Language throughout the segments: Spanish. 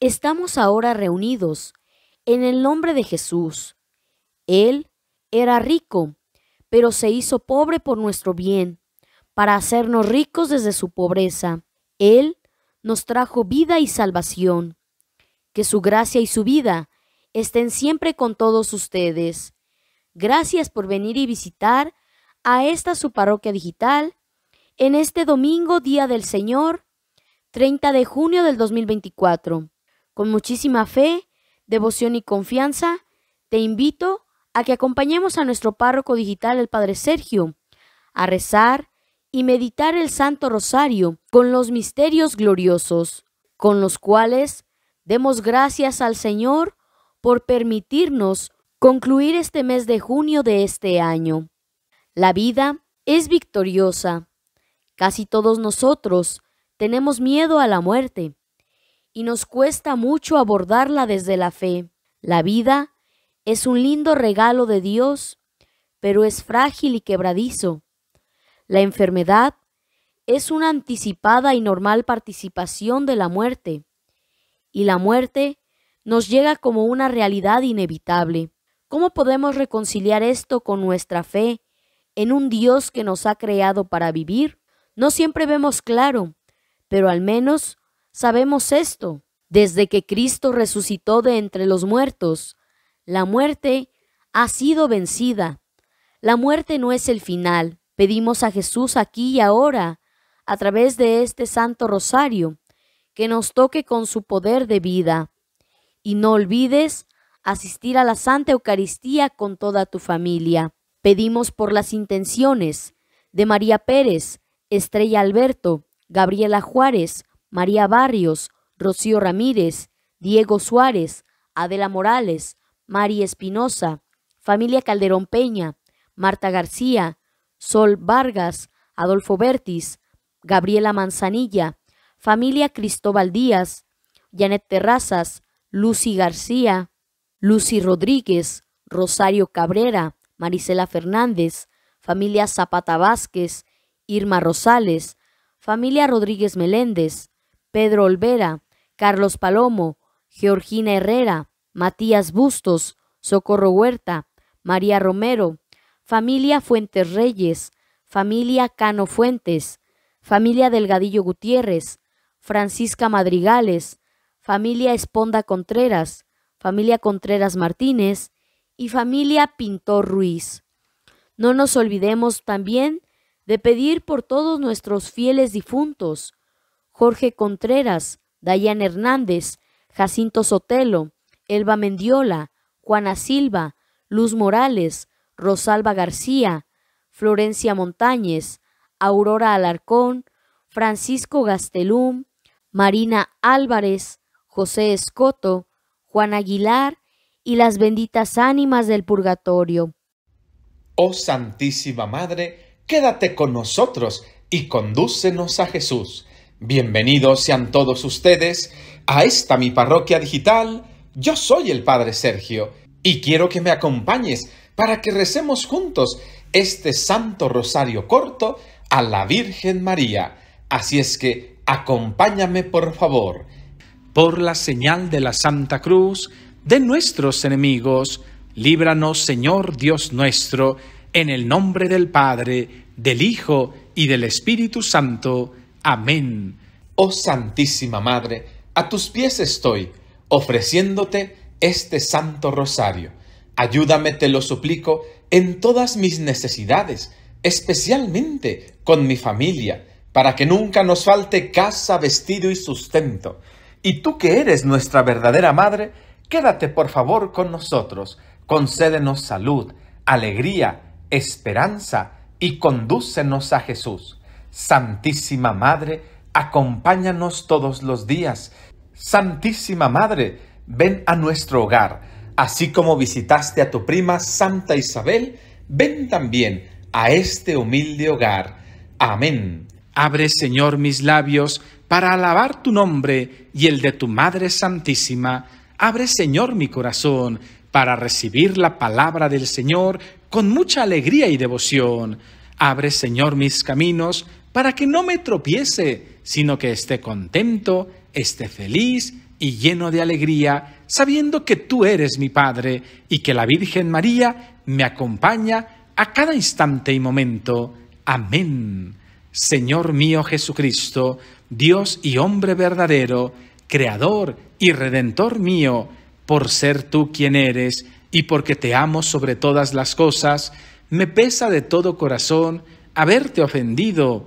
Estamos ahora reunidos en el nombre de Jesús. Él era rico, pero se hizo pobre por nuestro bien, para hacernos ricos desde su pobreza. Él nos trajo vida y salvación. Que su gracia y su vida estén siempre con todos ustedes. Gracias por venir y visitar a esta su parroquia digital en este domingo, Día del Señor, 30 de junio del 2024. Con muchísima fe, devoción y confianza, te invito a que acompañemos a nuestro párroco digital, el Padre Sergio, a rezar y meditar el Santo Rosario con los misterios gloriosos, con los cuales demos gracias al Señor por permitirnos concluir este mes de junio de este año. La vida es victoriosa. Casi todos nosotros tenemos miedo a la muerte, y nos cuesta mucho abordarla desde la fe. La vida es un lindo regalo de Dios, pero es frágil y quebradizo. La enfermedad es una anticipada y normal participación de la muerte, y la muerte nos llega como una realidad inevitable. ¿Cómo podemos reconciliar esto con nuestra fe en un Dios que nos ha creado para vivir? No siempre vemos claro, pero al menos Sabemos esto. Desde que Cristo resucitó de entre los muertos, la muerte ha sido vencida. La muerte no es el final. Pedimos a Jesús aquí y ahora, a través de este Santo Rosario, que nos toque con su poder de vida. Y no olvides asistir a la Santa Eucaristía con toda tu familia. Pedimos por las intenciones de María Pérez, Estrella Alberto, Gabriela Juárez, María Barrios, Rocío Ramírez, Diego Suárez, Adela Morales, Mari Espinosa, familia Calderón Peña, Marta García, Sol Vargas, Adolfo Bertis, Gabriela Manzanilla, familia Cristóbal Díaz, Janet Terrazas, Lucy García, Lucy Rodríguez, Rosario Cabrera, Marisela Fernández, familia Zapata Vázquez, Irma Rosales, familia Rodríguez Meléndez, Pedro Olvera, Carlos Palomo, Georgina Herrera, Matías Bustos, Socorro Huerta, María Romero, familia Fuentes Reyes, familia Cano Fuentes, familia Delgadillo Gutiérrez, Francisca Madrigales, familia Esponda Contreras, familia Contreras Martínez y familia Pintor Ruiz. No nos olvidemos también de pedir por todos nuestros fieles difuntos, Jorge Contreras, Dayan Hernández, Jacinto Sotelo, Elba Mendiola, Juana Silva, Luz Morales, Rosalba García, Florencia Montañez, Aurora Alarcón, Francisco Gastelum, Marina Álvarez, José Escoto, Juan Aguilar y las benditas ánimas del purgatorio. Oh Santísima Madre, quédate con nosotros y condúcenos a Jesús Bienvenidos sean todos ustedes a esta mi parroquia digital. Yo soy el Padre Sergio y quiero que me acompañes para que recemos juntos este Santo Rosario corto a la Virgen María. Así es que acompáñame por favor. Por la señal de la Santa Cruz de nuestros enemigos, líbranos Señor Dios nuestro, en el nombre del Padre, del Hijo y del Espíritu Santo. Amén. Oh Santísima Madre, a tus pies estoy, ofreciéndote este santo rosario. Ayúdame, te lo suplico, en todas mis necesidades, especialmente con mi familia, para que nunca nos falte casa, vestido y sustento. Y tú que eres nuestra verdadera Madre, quédate por favor con nosotros, concédenos salud, alegría, esperanza, y condúcenos a Jesús Santísima Madre, acompáñanos todos los días. Santísima Madre, ven a nuestro hogar. Así como visitaste a tu prima Santa Isabel, ven también a este humilde hogar. Amén. Abre, Señor, mis labios para alabar tu nombre y el de tu Madre Santísima. Abre, Señor, mi corazón para recibir la palabra del Señor con mucha alegría y devoción. Abre, Señor, mis caminos para que no me tropiece, sino que esté contento, esté feliz y lleno de alegría, sabiendo que tú eres mi Padre y que la Virgen María me acompaña a cada instante y momento. Amén. Señor mío Jesucristo, Dios y hombre verdadero, Creador y Redentor mío, por ser tú quien eres y porque te amo sobre todas las cosas, me pesa de todo corazón haberte ofendido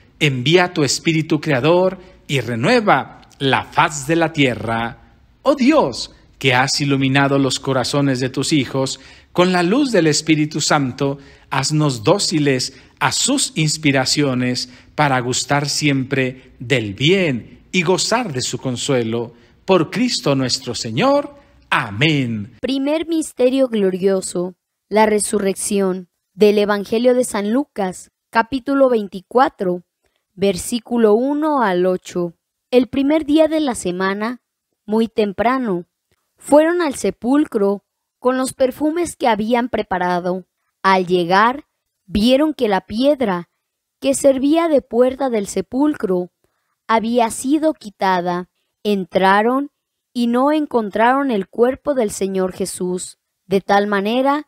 envía tu espíritu creador y renueva la faz de la tierra. Oh Dios, que has iluminado los corazones de tus hijos, con la luz del Espíritu Santo, haznos dóciles a sus inspiraciones para gustar siempre del bien y gozar de su consuelo. Por Cristo nuestro Señor. Amén. Primer Misterio Glorioso, la Resurrección, del Evangelio de San Lucas, capítulo 24 versículo 1 al 8. El primer día de la semana, muy temprano, fueron al sepulcro con los perfumes que habían preparado. Al llegar, vieron que la piedra que servía de puerta del sepulcro había sido quitada. Entraron y no encontraron el cuerpo del Señor Jesús, de tal manera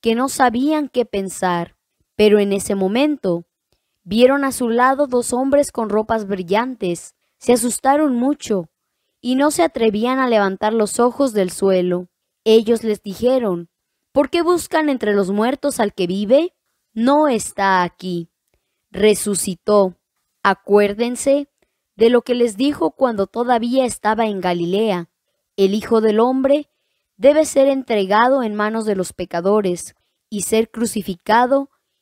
que no sabían qué pensar. Pero en ese momento Vieron a su lado dos hombres con ropas brillantes, se asustaron mucho y no se atrevían a levantar los ojos del suelo. Ellos les dijeron, ¿por qué buscan entre los muertos al que vive? No está aquí. Resucitó. Acuérdense de lo que les dijo cuando todavía estaba en Galilea. El Hijo del Hombre debe ser entregado en manos de los pecadores y ser crucificado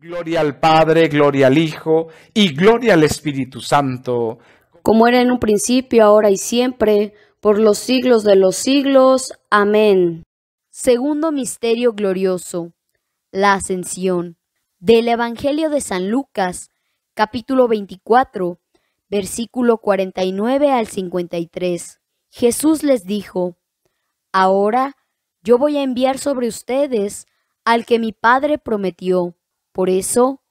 Gloria al Padre, gloria al Hijo y gloria al Espíritu Santo. Como era en un principio, ahora y siempre, por los siglos de los siglos. Amén. Segundo Misterio Glorioso. La Ascensión. Del Evangelio de San Lucas, capítulo 24, versículo 49 al 53. Jesús les dijo, Ahora yo voy a enviar sobre ustedes al que mi Padre prometió por eso,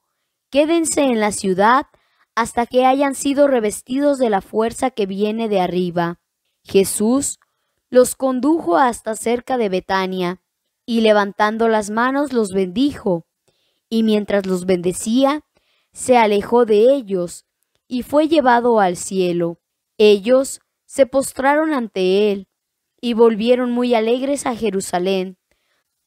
quédense en la ciudad hasta que hayan sido revestidos de la fuerza que viene de arriba. Jesús los condujo hasta cerca de Betania, y levantando las manos los bendijo, y mientras los bendecía, se alejó de ellos, y fue llevado al cielo. Ellos se postraron ante él, y volvieron muy alegres a Jerusalén,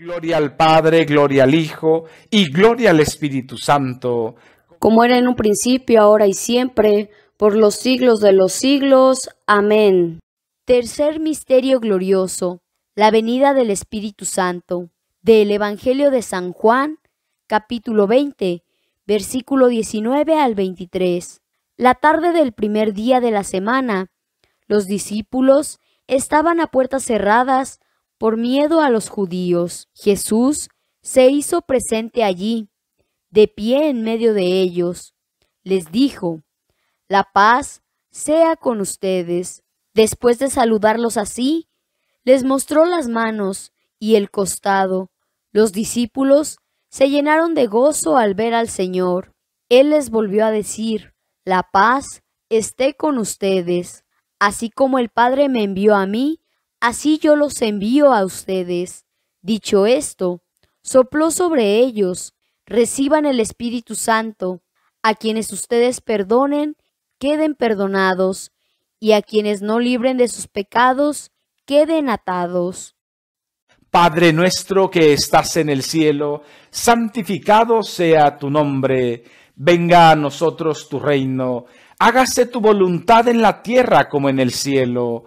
Gloria al Padre, gloria al Hijo y gloria al Espíritu Santo. Como era en un principio, ahora y siempre, por los siglos de los siglos. Amén. Tercer misterio glorioso, la venida del Espíritu Santo, del Evangelio de San Juan, capítulo 20, versículo 19 al 23. La tarde del primer día de la semana, los discípulos estaban a puertas cerradas, por miedo a los judíos, Jesús se hizo presente allí, de pie en medio de ellos. Les dijo, La paz sea con ustedes. Después de saludarlos así, les mostró las manos y el costado. Los discípulos se llenaron de gozo al ver al Señor. Él les volvió a decir, La paz esté con ustedes. Así como el Padre me envió a mí, Así yo los envío a ustedes. Dicho esto, sopló sobre ellos, reciban el Espíritu Santo, a quienes ustedes perdonen, queden perdonados, y a quienes no libren de sus pecados, queden atados. Padre nuestro que estás en el cielo, santificado sea tu nombre, venga a nosotros tu reino, hágase tu voluntad en la tierra como en el cielo.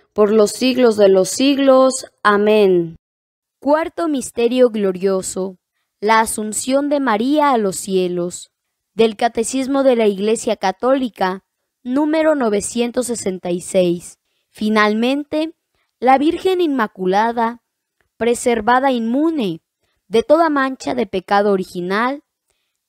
por los siglos de los siglos. Amén. Cuarto Misterio Glorioso. La Asunción de María a los cielos. Del Catecismo de la Iglesia Católica, número 966. Finalmente, la Virgen Inmaculada, preservada inmune de toda mancha de pecado original,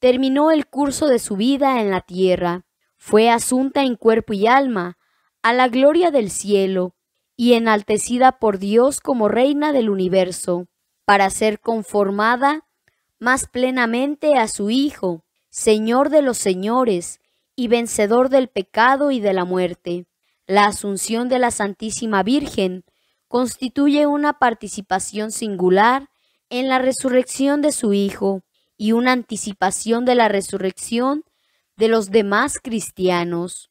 terminó el curso de su vida en la tierra. Fue asunta en cuerpo y alma a la gloria del cielo y enaltecida por Dios como reina del universo, para ser conformada más plenamente a su Hijo, Señor de los señores y vencedor del pecado y de la muerte. La asunción de la Santísima Virgen constituye una participación singular en la resurrección de su Hijo y una anticipación de la resurrección de los demás cristianos.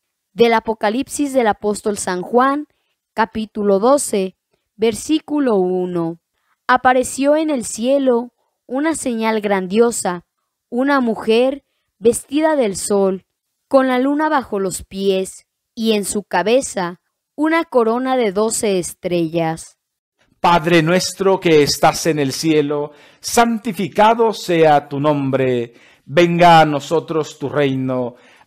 del Apocalipsis del apóstol San Juan, capítulo 12, versículo 1. Apareció en el cielo una señal grandiosa, una mujer vestida del sol, con la luna bajo los pies y en su cabeza una corona de doce estrellas. Padre nuestro que estás en el cielo, santificado sea tu nombre, venga a nosotros tu reino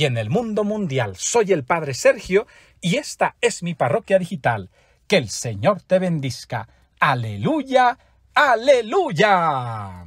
y en el mundo mundial. Soy el Padre Sergio y esta es mi parroquia digital. Que el Señor te bendiga. Aleluya, aleluya.